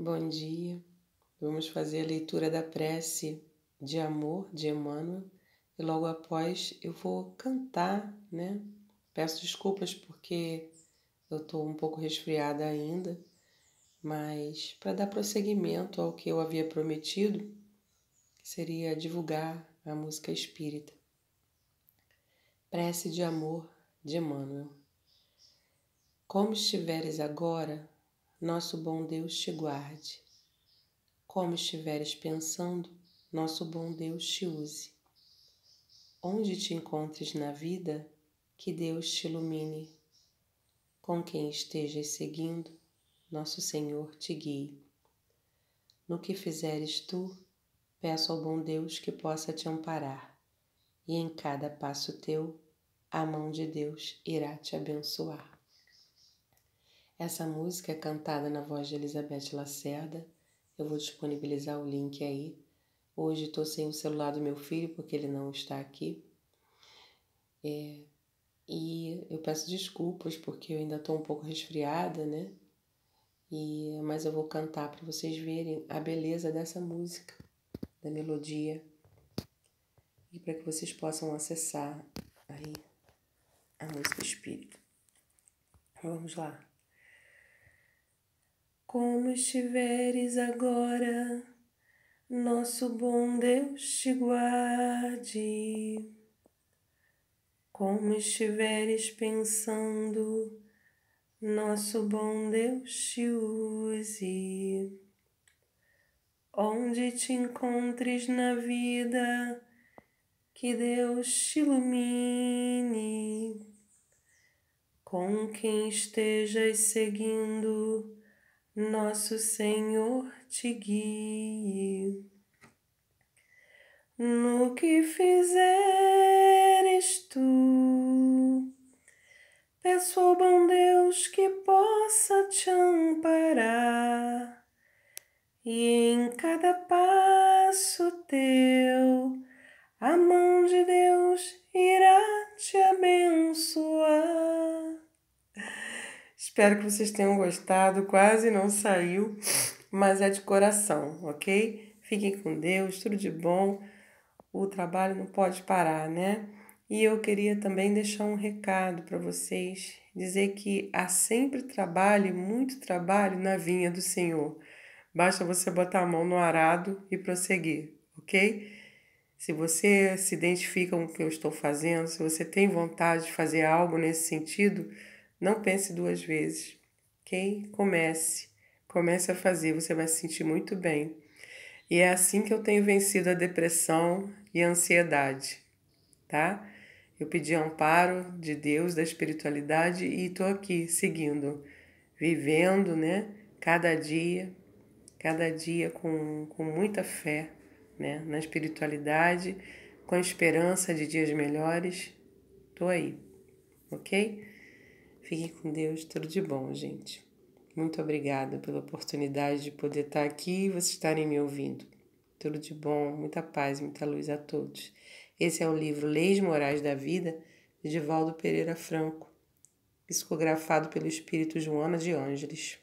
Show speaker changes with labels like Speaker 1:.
Speaker 1: Bom dia. Vamos fazer a leitura da prece de amor de Emmanuel e logo após eu vou cantar, né? Peço desculpas porque eu estou um pouco resfriada ainda, mas para dar prosseguimento ao que eu havia prometido, seria divulgar a música espírita. Prece de amor de Emmanuel. Como estiveres agora, nosso bom Deus te guarde. Como estiveres pensando, nosso bom Deus te use. Onde te encontres na vida, que Deus te ilumine. Com quem estejas seguindo, nosso Senhor te guie. No que fizeres tu, peço ao bom Deus que possa te amparar, e em cada passo teu, a mão de Deus irá te abençoar. Essa música é cantada na voz de Elizabeth Lacerda. Eu vou disponibilizar o link aí. Hoje estou sem o celular do meu filho porque ele não está aqui. É, e eu peço desculpas porque eu ainda estou um pouco resfriada, né? E, mas eu vou cantar para vocês verem a beleza dessa música, da melodia, e para que vocês possam acessar aí a música espírita. Vamos lá como estiveres agora, nosso bom Deus te guarde. Como estiveres pensando, nosso bom Deus te use. Onde te encontres na vida, que Deus te ilumine. Com quem estejas seguindo, nosso Senhor te guie. No que fizeres tu, peço ao bom Deus que possa te amparar, e em cada passo teu, a mão de Deus Espero que vocês tenham gostado. Quase não saiu, mas é de coração, ok? Fiquem com Deus, tudo de bom. O trabalho não pode parar, né? E eu queria também deixar um recado para vocês, dizer que há sempre trabalho, muito trabalho na vinha do Senhor. Basta você botar a mão no arado e prosseguir, ok? Se você se identifica com o que eu estou fazendo, se você tem vontade de fazer algo nesse sentido, não pense duas vezes, ok? Comece. Comece a fazer, você vai se sentir muito bem. E é assim que eu tenho vencido a depressão e a ansiedade, tá? Eu pedi amparo de Deus, da espiritualidade e estou aqui seguindo, vivendo, né? Cada dia, cada dia com, com muita fé, né? Na espiritualidade, com esperança de dias melhores. Estou aí, ok? Fique com Deus, tudo de bom, gente. Muito obrigada pela oportunidade de poder estar aqui e vocês estarem me ouvindo. Tudo de bom, muita paz, muita luz a todos. Esse é o livro Leis Morais da Vida, de Valdo Pereira Franco, psicografado pelo espírito Joana de Ângeles.